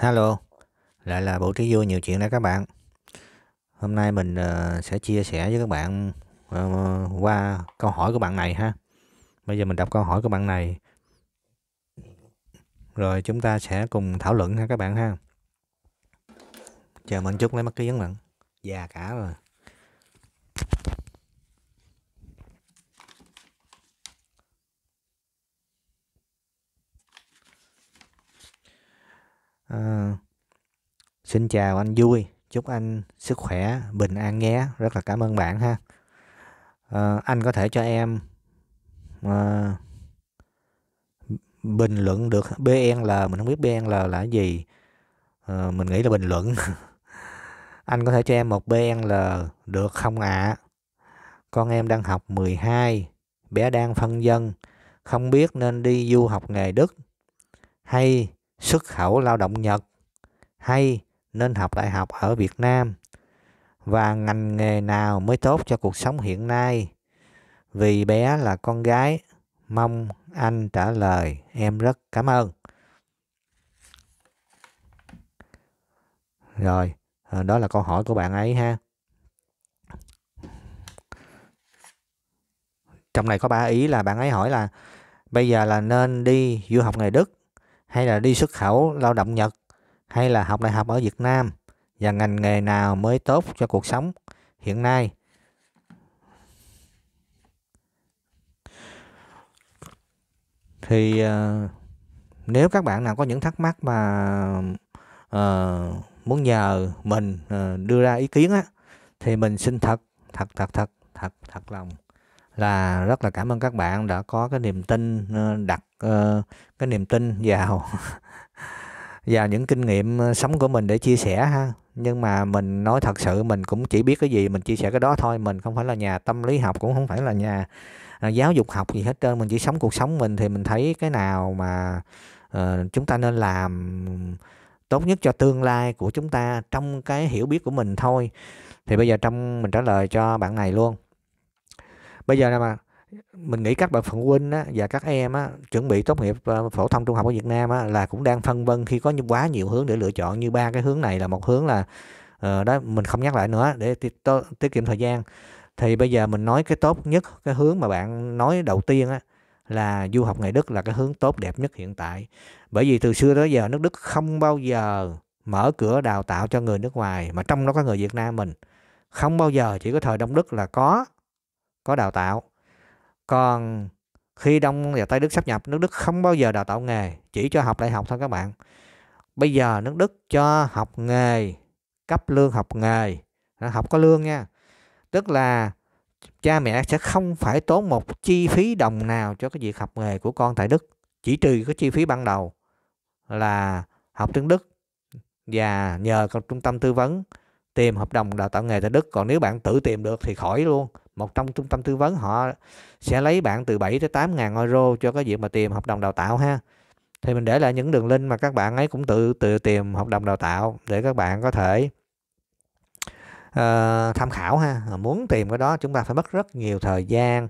Hello, lại là Bộ Trí Vô Nhiều Chuyện đó các bạn Hôm nay mình ờ, sẽ chia sẻ với các bạn ờ, qua câu hỏi của bạn này ha Bây giờ mình đọc câu hỏi của bạn này Rồi chúng ta sẽ cùng thảo luận ha các bạn ha Chờ mình chút lấy mắt ký vấn bạn Già cả rồi à, xin chào anh vui chúc anh sức khỏe bình an nhé rất là cảm ơn bạn ha à, anh có thể cho em à, bình luận được BNL mình không biết BNL là gì à, mình nghĩ là bình luận anh có thể cho em một BNL được không ạ à? con em đang học 12 bé đang phân dân không biết nên đi du học nghề Đức hay xuất khẩu lao động Nhật hay nên học đại học ở Việt Nam và ngành nghề nào mới tốt cho cuộc sống hiện nay? Vì bé là con gái, mong anh trả lời. Em rất cảm ơn. Rồi, ờ, đó là câu hỏi của bạn ấy ha. Trong này có ba ý là bạn ấy hỏi là bây giờ là nên đi du học nghề Đức hay là đi xuất khẩu lao động Nhật hay là học đại học ở Việt Nam và ngành nghề nào mới tốt cho cuộc sống hiện nay. Thì uh, nếu các bạn nào có những thắc mắc mà uh, muốn nhờ mình uh, đưa ra ý kiến á thì mình xin thật thật thật thật thật thật lòng là rất là cảm ơn các bạn đã có cái niềm tin ờ, đặt ờ, cái niềm tin vào vào những kinh nghiệm ờ, sống của mình để chia sẻ ha nhưng mà mình nói thật sự mình cũng chỉ biết cái gì mình chia sẻ cái đó thôi mình không phải là nhà tâm lý học cũng không phải là nhà giáo dục học gì hết trơn mình chỉ sống cuộc sống mình thì mình thấy cái nào mà uh, chúng ta nên làm tốt nhất cho tương lai của chúng ta trong cái hiểu biết của mình thôi thì bây giờ trong mình trả lời cho bạn này luôn bây giờ là mà mình nghĩ các bạn phụ huynh á, và các em á, chuẩn bị tốt nghiệp ờ, phổ thông trung học ở Việt Nam á, là cũng đang phân vân khi có quá nhiều hướng để lựa chọn như ba cái hướng này là một hướng là uh, đó mình không nhắc lại nữa để tiết t- tiết kiệm thời gian thì bây giờ mình nói cái tốt nhất cái hướng mà bạn nói đầu tiên á, là du học ngày Đức là cái hướng tốt đẹp nhất hiện tại bởi vì từ xưa tới giờ nước Đức không bao giờ mở cửa đào tạo cho người nước ngoài mà trong đó có người Việt Nam mình không bao giờ chỉ có thời Đông Đức là có có đào tạo còn khi đông và tây đức sắp nhập nước đức không bao giờ đào tạo nghề chỉ cho học đại học thôi các bạn bây giờ nước đức cho học nghề cấp lương học nghề à, học có lương nha tức là cha mẹ sẽ không phải tốn một chi phí đồng nào cho cái việc học nghề của con tại đức chỉ trừ cái chi phí ban đầu là học tiếng đức và nhờ trung tâm tư vấn tìm hợp đồng đào tạo nghề tại đức còn nếu bạn tự tìm được thì khỏi luôn một trong trung tâm tư vấn họ sẽ lấy bạn từ 7 tới 8 ngàn euro cho cái việc mà tìm hợp đồng đào tạo ha thì mình để lại những đường link mà các bạn ấy cũng tự tự tìm hợp đồng đào tạo để các bạn có thể uh, tham khảo ha muốn tìm cái đó chúng ta phải mất rất nhiều thời gian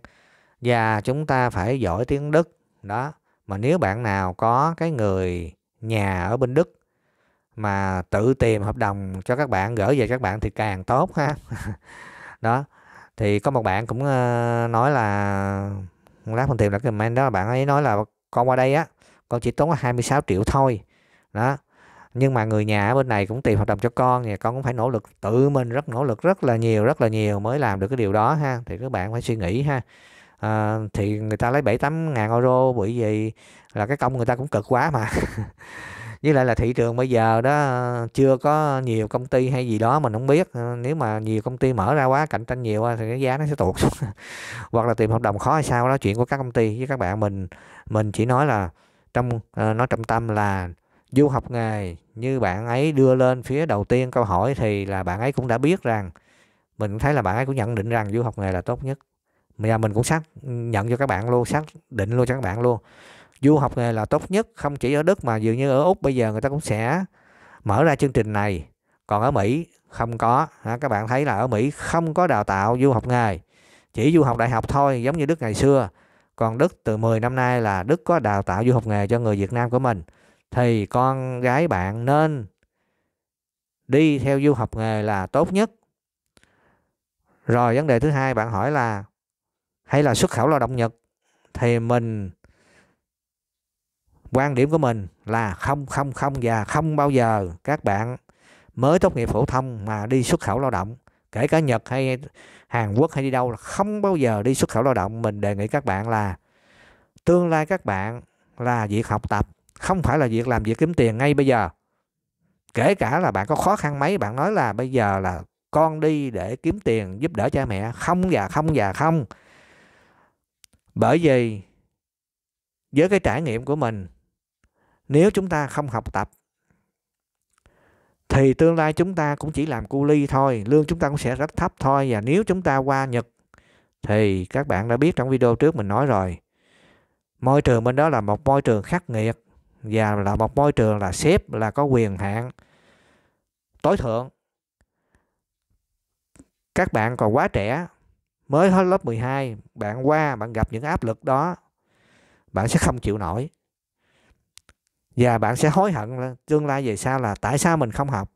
và chúng ta phải giỏi tiếng Đức đó mà nếu bạn nào có cái người nhà ở bên Đức mà tự tìm hợp đồng cho các bạn gửi về các bạn thì càng tốt ha đó thì có một bạn cũng ờ, nói là lát mình tìm lại comment đó là bạn ấy nói là con qua đây á con chỉ tốn 26 triệu thôi đó nhưng mà người nhà ở bên này cũng tìm hợp đồng cho con thì con cũng phải nỗ lực tự mình rất nỗ lực rất là nhiều rất là nhiều mới làm được cái điều đó ha thì các bạn phải suy nghĩ ha à, thì người ta lấy bảy tám ngàn euro bởi vì là cái công người ta cũng cực quá mà với lại là thị trường bây giờ đó chưa có nhiều công ty hay gì đó mình không biết ờ, nếu mà nhiều công ty mở ra quá cạnh tranh nhiều thì cái giá nó sẽ tụt xuống hoặc là tìm hợp đồng khó hay sao đó chuyện của các công ty với các bạn mình mình chỉ nói là trong ờ, nói trọng tâm là du học nghề như bạn ấy đưa lên phía đầu tiên câu hỏi thì là bạn ấy cũng đã biết rằng mình cũng thấy là bạn ấy cũng nhận định rằng du học nghề là tốt nhất và mình cũng xác ừ, nhận cho các bạn luôn xác định luôn cho các bạn luôn du học nghề là tốt nhất không chỉ ở Đức mà dường như ở Úc bây giờ người ta cũng sẽ mở ra chương trình này còn ở Mỹ không có ha, các bạn thấy là ở Mỹ không có đào tạo du học nghề chỉ du học đại học thôi giống như Đức ngày xưa còn Đức từ 10 năm nay là Đức có đào tạo du học nghề cho người Việt Nam của mình thì con gái bạn nên đi theo du học nghề là tốt nhất rồi vấn đề thứ hai bạn hỏi là hay là xuất khẩu lao động Nhật thì mình quan điểm của mình là không không không và không bao giờ các bạn mới tốt nghiệp phổ thông mà đi xuất khẩu lao động kể cả Nhật hay Hàn Quốc hay đi đâu là không bao giờ đi xuất khẩu lao động mình đề nghị các bạn là tương lai các bạn là việc học tập không phải là việc làm việc kiếm tiền ngay bây giờ kể cả là bạn có khó khăn mấy bạn nói là bây giờ là con đi để kiếm tiền giúp đỡ cha mẹ không và không và không bởi vì với cái trải nghiệm của mình nếu chúng ta không học tập thì tương lai chúng ta cũng chỉ làm cu ly thôi lương chúng ta cũng sẽ rất thấp thôi và nếu chúng ta qua nhật thì các bạn đã biết trong video trước mình nói rồi môi trường bên đó là một môi trường khắc nghiệt và là một môi trường là xếp là có quyền hạn tối thượng các bạn còn quá trẻ mới hết lớp 12 bạn qua bạn gặp những áp lực đó bạn sẽ không chịu nổi và bạn sẽ hối hận là tương lai về sau là tại sao mình không học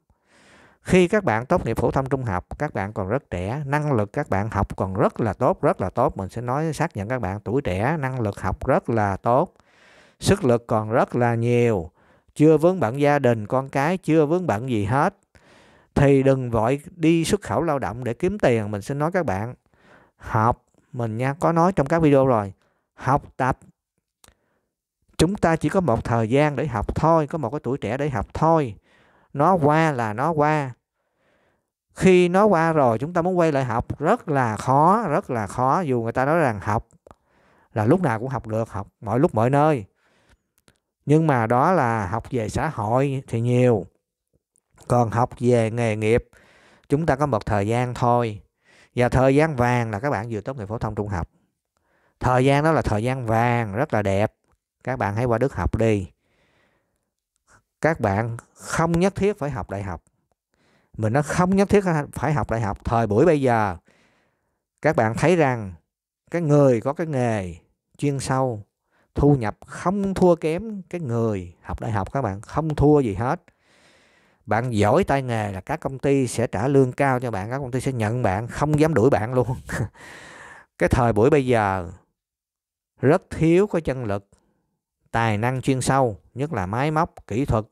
khi các bạn tốt nghiệp phổ thông trung học các bạn còn rất trẻ năng lực các bạn học còn rất là tốt rất là tốt mình sẽ nói xác nhận các bạn tuổi trẻ năng lực học rất là tốt sức lực còn rất là nhiều chưa vướng bận gia đình con cái chưa vướng bận gì hết thì đừng vội đi xuất khẩu lao động để kiếm tiền mình sẽ nói các bạn học mình nha có nói trong các video rồi học tập chúng ta chỉ có một thời gian để học thôi có một cái tuổi trẻ để học thôi nó qua là nó qua khi nó qua rồi chúng ta muốn quay lại học rất là khó rất là khó dù người ta nói rằng học là lúc nào cũng học được học mọi lúc mọi nơi nhưng mà đó là học về xã hội thì nhiều còn học về nghề nghiệp chúng ta có một thời gian thôi và thời gian vàng là các bạn vừa tốt nghiệp phổ thông trung học thời gian đó là thời gian vàng rất là đẹp các bạn hãy qua Đức học đi các bạn không nhất thiết phải học đại học mình nó không nhất thiết phải học đại học thời buổi bây giờ các bạn thấy rằng cái người có cái nghề chuyên sâu thu nhập không thua kém cái người học đại học các bạn không thua gì hết bạn giỏi tay nghề là các công ty sẽ trả lương cao cho bạn các công ty sẽ nhận bạn không dám đuổi bạn luôn cái thời buổi bây giờ rất thiếu cái chân lực tài năng chuyên sâu nhất là máy móc kỹ thuật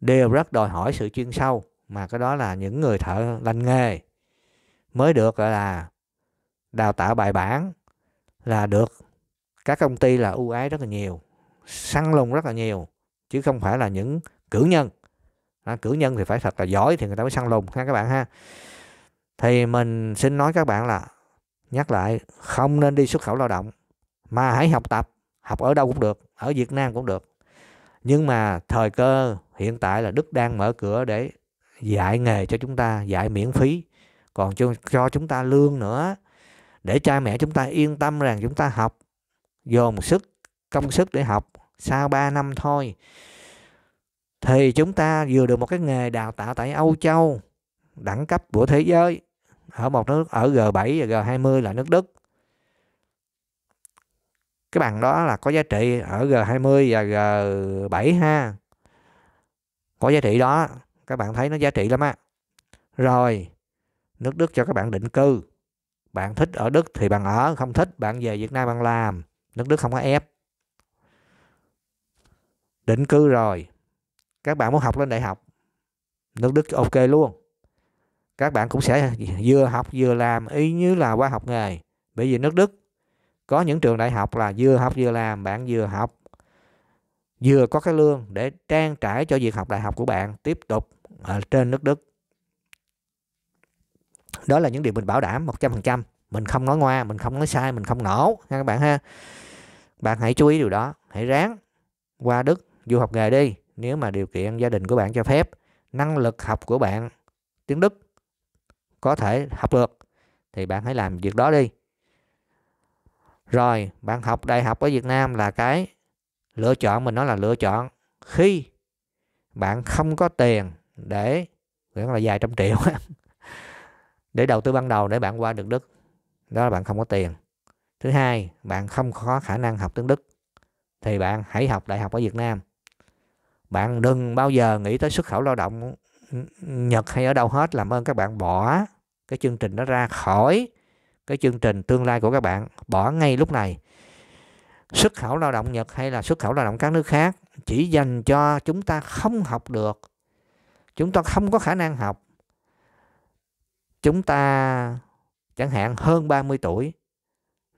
đều rất đòi hỏi sự chuyên sâu mà cái đó là những người thợ lành nghề mới được gọi là đào tạo bài bản là được các công ty là ưu ái rất là nhiều săn lùng rất là nhiều chứ không phải là những cử nhân à, cử nhân thì phải thật là giỏi thì người ta mới săn lùng ha các bạn ha thì mình xin nói các bạn là nhắc lại không nên đi xuất khẩu lao động mà hãy học tập học ở đâu cũng được ở Việt Nam cũng được nhưng mà thời cơ hiện tại là Đức đang mở cửa để dạy nghề cho chúng ta dạy miễn phí còn cho, cho chúng ta lương nữa để cha mẹ chúng ta yên tâm rằng chúng ta học dồn sức công sức để học sau 3 năm thôi thì chúng ta vừa được một cái nghề đào tạo tại Âu Châu đẳng cấp của thế giới ở một nước ở G7 và G20 là nước Đức cái bằng đó là có giá trị ở G20 và G7 ha có giá trị đó các bạn thấy nó giá trị lắm á rồi nước Đức cho các bạn định cư bạn thích ở Đức thì bạn ở không thích bạn về Việt Nam bạn làm nước Đức không có ép định cư rồi các bạn muốn học lên đại học nước Đức ok luôn các bạn cũng sẽ vừa học vừa làm y như là qua học nghề bởi vì nước Đức có những trường đại học là vừa học vừa làm bạn vừa học vừa có cái lương để trang trải cho việc học đại học của bạn tiếp tục ở trên nước Đức đó là những điều mình bảo đảm 100% mình không nói ngoa mình không nói sai mình không nổ nha các bạn ha bạn hãy chú ý điều đó hãy ráng qua Đức du học nghề đi nếu mà điều kiện gia đình của bạn cho phép năng lực học của bạn tiếng Đức có thể học được thì bạn hãy làm việc đó đi rồi bạn học đại học ở Việt Nam là cái lựa chọn mình nói là lựa chọn khi bạn không có tiền để gọi là vài trăm triệu để đầu tư ban đầu để bạn qua được Đức đó là bạn không có tiền thứ hai bạn không có khả năng học tiếng Đức thì bạn hãy học đại học ở Việt Nam bạn đừng bao giờ nghĩ tới xuất khẩu lao động Nhật hay ở đâu hết làm ơn các bạn bỏ cái chương trình đó ra khỏi cái chương trình tương lai của các bạn bỏ ngay lúc này xuất khẩu lao động Nhật hay là xuất khẩu lao động các nước khác chỉ dành cho chúng ta không học được chúng ta không có khả năng học chúng ta chẳng hạn hơn 30 tuổi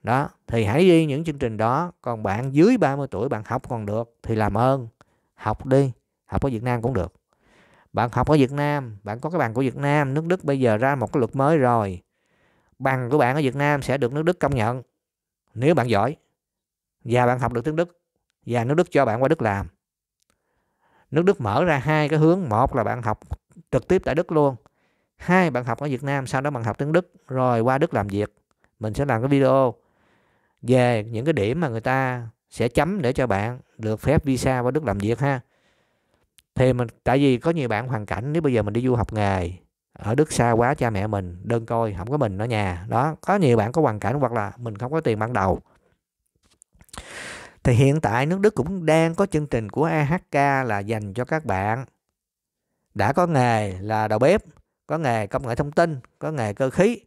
đó thì hãy đi những chương trình đó còn bạn dưới 30 tuổi bạn học còn được thì làm ơn học đi học ở Việt Nam cũng được bạn học ở Việt Nam bạn có cái bằng của Việt Nam nước Đức bây giờ ra một cái luật mới rồi bằng của bạn ở Việt Nam sẽ được nước Đức công nhận nếu bạn giỏi và bạn học được tiếng Đức và nước Đức cho bạn qua Đức làm. Nước Đức mở ra hai cái hướng, một là bạn học trực tiếp tại Đức luôn. Hai bạn học ở Việt Nam, sau đó bạn học tiếng Đức rồi qua Đức làm việc. Mình sẽ làm cái video về những cái điểm mà người ta sẽ chấm để cho bạn được phép visa qua Đức làm việc ha. Thì mình tại vì có nhiều bạn hoàn cảnh nếu bây giờ mình đi du học nghề ở đức xa quá cha mẹ mình đơn coi không có mình ở nhà đó có nhiều bạn có hoàn cảnh hoặc là mình không có tiền ban đầu thì hiện tại nước Đức cũng đang có chương trình của AHK là dành cho các bạn đã có nghề là đầu bếp, có nghề công nghệ thông tin, có nghề cơ khí.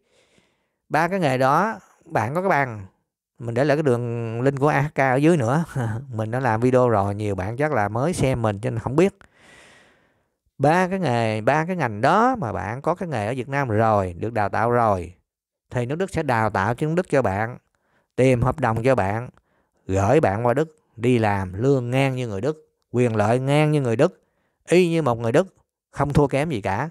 Ba cái nghề đó bạn có cái bằng. Mình để lại cái đường link của AHK ở dưới nữa. mình đã làm video rồi, nhiều bạn chắc là mới xem mình cho nên không biết ba cái nghề ba cái ngành đó mà bạn có cái nghề ở Việt Nam rồi được đào tạo rồi thì nước Đức sẽ đào tạo cho nước Đức cho bạn tìm hợp đồng cho bạn gửi bạn qua Đức đi làm lương ngang như người Đức quyền lợi ngang như người Đức y như một người Đức không thua kém gì cả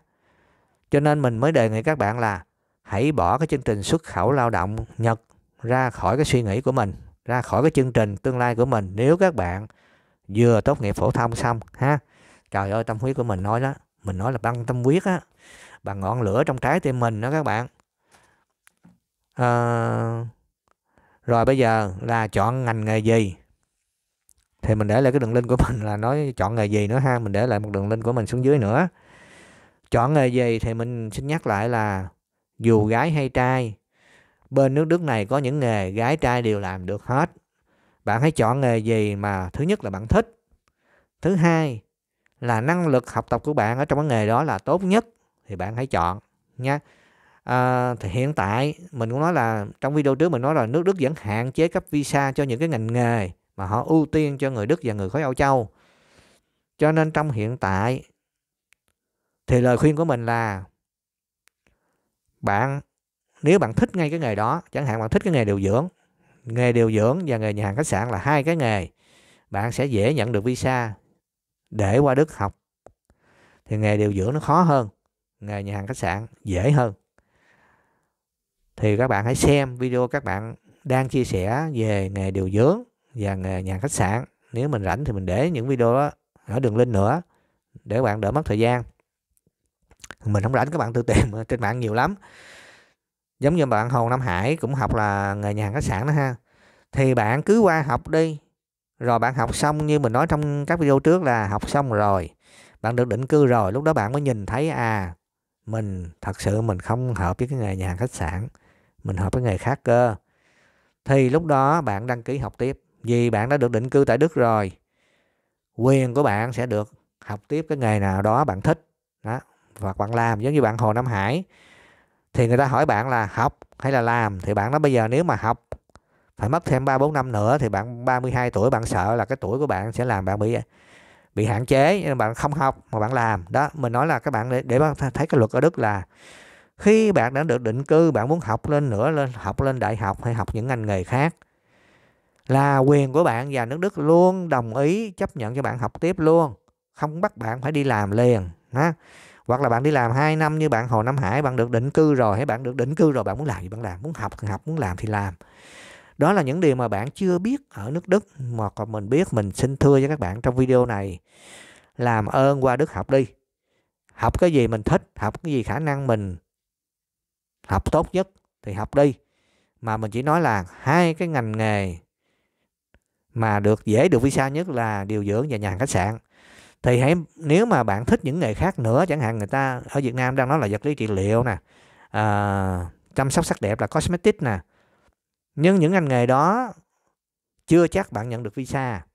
cho nên mình mới đề nghị các bạn là hãy bỏ cái chương trình xuất khẩu lao động Nhật ra khỏi cái suy nghĩ của mình ra khỏi cái chương trình tương lai của mình nếu các bạn vừa tốt nghiệp phổ thông xong ha trời ơi tâm huyết của mình nói đó mình nói là băng tâm huyết á bằng ngọn lửa trong trái tim mình đó các bạn à, rồi bây giờ là chọn ngành nghề gì thì mình để lại cái đường link của mình là nói chọn nghề gì nữa ha mình để lại một đường link của mình xuống dưới nữa chọn nghề gì thì mình xin nhắc lại là dù gái hay trai bên nước Đức này có những nghề gái trai đều làm được hết bạn hãy chọn nghề gì mà thứ nhất là bạn thích thứ hai là năng lực học tập của bạn ở trong cái nghề đó là tốt nhất thì bạn hãy chọn nha à, thì hiện tại mình cũng nói là trong video trước mình nói là nước Đức vẫn hạn chế cấp visa cho những cái ngành nghề mà họ ưu tiên cho người Đức và người khối Âu Châu cho nên trong hiện tại thì lời khuyên của mình là bạn nếu bạn thích ngay cái nghề đó chẳng hạn bạn thích cái nghề điều dưỡng nghề điều dưỡng và nghề nhà hàng khách sạn là hai cái nghề bạn sẽ dễ nhận được visa để qua Đức học thì nghề điều dưỡng nó khó hơn nghề nhà hàng khách sạn dễ hơn thì các bạn hãy xem video các bạn đang chia sẻ về nghề điều dưỡng và nghề nhà hàng khách sạn nếu mình rảnh thì mình để những video đó ở đường link nữa để bạn đỡ mất thời gian mình không rảnh các bạn tự tìm trên mạng nhiều lắm giống như bạn Hồ Nam Hải cũng học là nghề nhà hàng khách sạn đó ha thì bạn cứ qua học đi rồi bạn học xong như mình nói trong các video trước là học xong rồi bạn được định cư rồi lúc đó bạn mới nhìn thấy à mình thật sự mình không hợp với cái nghề nhà hàng khách sạn mình hợp với nghề khác cơ thì lúc đó bạn đăng ký học tiếp vì bạn đã được định cư tại Đức rồi quyền của bạn sẽ được học tiếp cái nghề nào đó bạn thích đó hoặc bạn làm giống như bạn Hồ Nam Hải thì người ta hỏi bạn là học hay là làm thì bạn nói bây giờ nếu mà học phải mất thêm 3 4 năm nữa thì bạn 32 tuổi bạn sợ là cái tuổi của bạn sẽ làm bạn bị bị hạn chế nên bạn không học mà bạn làm đó mình nói là các bạn để, để bạn thấy cái luật ở Đức là khi bạn đã được định cư bạn muốn học lên nữa lên học lên đại học hay học những ngành nghề khác là quyền của bạn và nước Đức luôn đồng ý chấp nhận cho bạn học tiếp luôn không bắt bạn phải đi làm liền ha hoặc là bạn đi làm 2 năm như bạn Hồ Nam Hải bạn được định cư rồi hay bạn được định cư rồi bạn muốn làm gì bạn làm muốn học thì học muốn làm thì làm đó là những điều mà bạn chưa biết ở nước Đức mà còn mình biết mình xin thưa cho các bạn trong video này làm ơn qua Đức học đi học cái gì mình thích học cái gì khả năng mình học tốt nhất thì học đi mà mình chỉ nói là hai cái ngành nghề mà được dễ được visa nhất là điều dưỡng và nhà hàng khách sạn thì hãy nếu mà bạn thích những nghề khác nữa chẳng hạn người ta ở Việt Nam đang nói là vật lý trị liệu nè à, chăm sóc sắc đẹp là cosmetic nè nhưng những ngành nghề đó chưa chắc bạn nhận được visa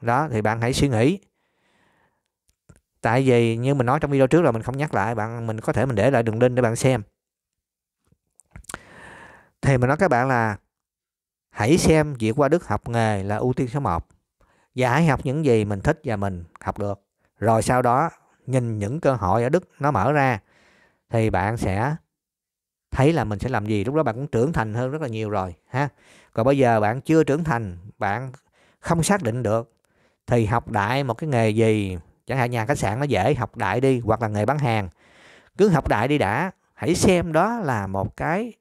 đó thì bạn hãy suy nghĩ tại vì như mình nói trong video trước rồi mình không nhắc lại bạn mình có thể mình để lại đường link để bạn xem thì mình nói các bạn là hãy xem việc qua Đức học nghề là ưu tiên số 1 và hãy học những gì mình thích và mình học được rồi sau đó nhìn những cơ hội ở Đức nó mở ra thì bạn sẽ thấy là mình sẽ làm gì lúc đó bạn cũng trưởng thành hơn rất là nhiều rồi ha còn bây giờ bạn chưa trưởng thành bạn không xác định được thì học đại một cái nghề gì chẳng hạn nhà khách sạn nó dễ học đại đi hoặc là nghề bán hàng cứ học đại đi đã hãy xem đó là một cái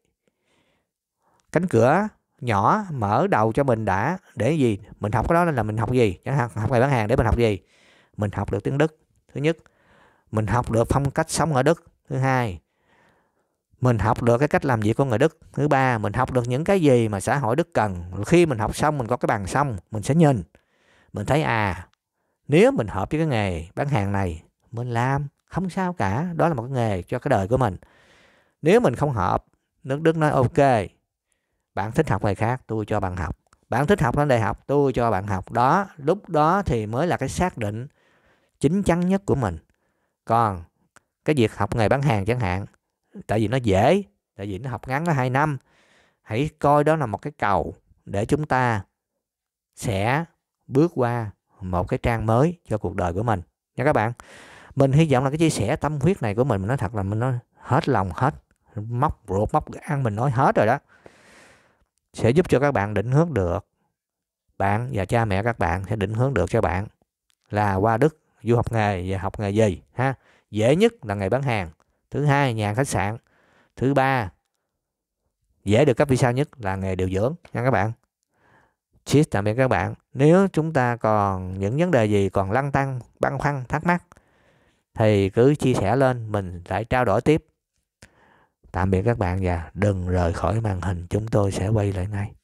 cánh cửa nhỏ mở đầu cho mình đã để gì mình học cái đó là mình học gì chẳng hạn học nghề bán hàng để mình học gì mình học được tiếng đức thứ nhất mình học được phong cách sống ở đức thứ hai mình học được cái cách làm việc của người Đức thứ ba mình học được những cái gì mà xã hội Đức cần khi mình học xong mình có cái bằng xong mình sẽ nhìn mình thấy à nếu mình hợp với cái nghề bán hàng này mình làm không sao cả đó là một cái nghề cho cái đời của mình nếu mình không hợp nước Đức nói ok bạn thích học nghề khác tôi cho bạn học bạn thích học lên đại học tôi cho bạn học đó lúc đó thì mới là cái xác định chính chắn nhất của mình còn cái việc học nghề bán hàng chẳng hạn tại vì nó dễ tại vì nó học ngắn nó 2 năm hãy coi đó là một cái cầu để chúng ta sẽ bước qua một cái trang mới cho cuộc đời của mình nha các bạn mình hy vọng là cái chia sẻ tâm huyết này của mình mình nói thật là mình nói hết lòng hết móc ruột móc ăn mình nói hết rồi đó sẽ giúp cho các bạn định hướng được bạn và cha mẹ các bạn sẽ định hướng được cho bạn là qua đức du học nghề và học nghề gì ha dễ nhất là nghề bán hàng thứ hai nhà khách sạn thứ ba dễ được cấp visa nhất là nghề điều dưỡng nha các bạn Cheers tạm biệt các bạn. Nếu chúng ta còn những vấn đề gì còn lăn tăn băn khoăn, thắc mắc thì cứ chia sẻ lên mình lại trao đổi tiếp. Tạm biệt các bạn và đừng rời khỏi màn hình, chúng tôi sẽ quay lại ngay.